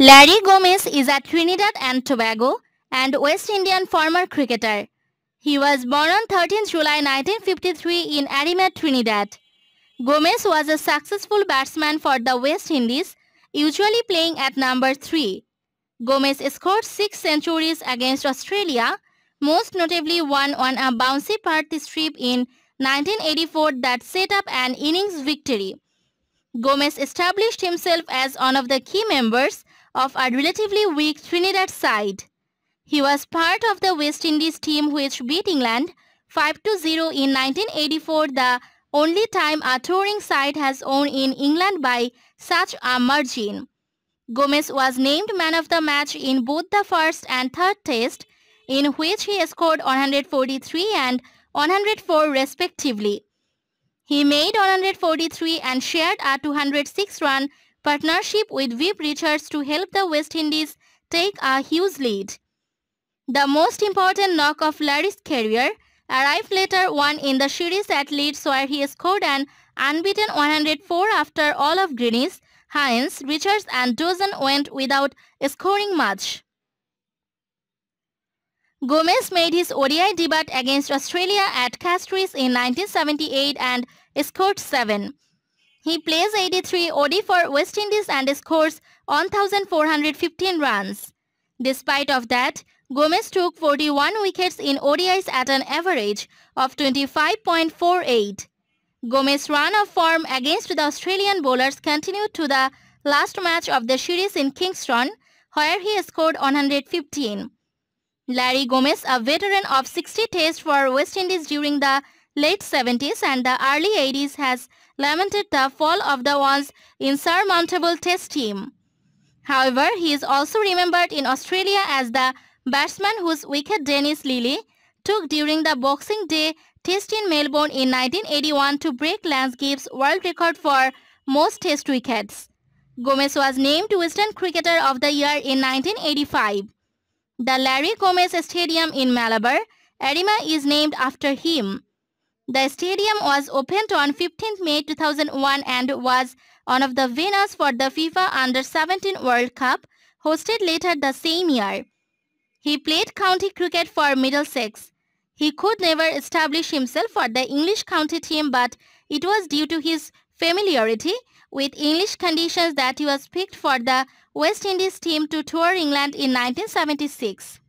Larry Gomez is a Trinidad and Tobago and West Indian former cricketer. He was born on 13 July 1953 in Arima, Trinidad. Gomez was a successful batsman for the West Indies, usually playing at number 3. Gomez scored 6 centuries against Australia, most notably one on a bouncy party strip in 1984 that set up an innings victory. Gomez established himself as one of the key members of a relatively weak Trinidad side. He was part of the West Indies team which beat England 5-0 in 1984, the only time a touring side has won in England by such a margin. Gomez was named man of the match in both the first and third test, in which he scored 143 and 104 respectively. He made 143 and shared a 206 run partnership with Vip Richards to help the West Indies take a huge lead. The most important knock of Larry's career arrived later one in the series at Leeds where he scored an unbeaten 104 after all of Greenwich, Hines, Richards and Dozen went without scoring much. Gomez made his ODI debut against Australia at Castries in 1978 and scored 7. He plays 83 OD for West Indies and scores 1,415 runs. Despite of that, Gomez took 41 wickets in ODIs at an average of 25.48. Gomez's run of form against the Australian bowlers continued to the last match of the series in Kingston, where he scored 115. Larry Gomez, a veteran of 60 tests for West Indies during the late 70s and the early 80s has lamented the fall of the once insurmountable test team. However, he is also remembered in Australia as the batsman whose wicket Dennis Lilly took during the Boxing Day test in Melbourne in 1981 to break Lance Gibbs' world record for most test wickets. Gomez was named Western Cricketer of the Year in 1985. The Larry Gomez Stadium in Malabar, Arima is named after him. The stadium was opened on 15 May 2001 and was one of the winners for the FIFA Under-17 World Cup hosted later the same year. He played county cricket for Middlesex. He could never establish himself for the English county team but it was due to his familiarity with English conditions that he was picked for the West Indies team to tour England in 1976.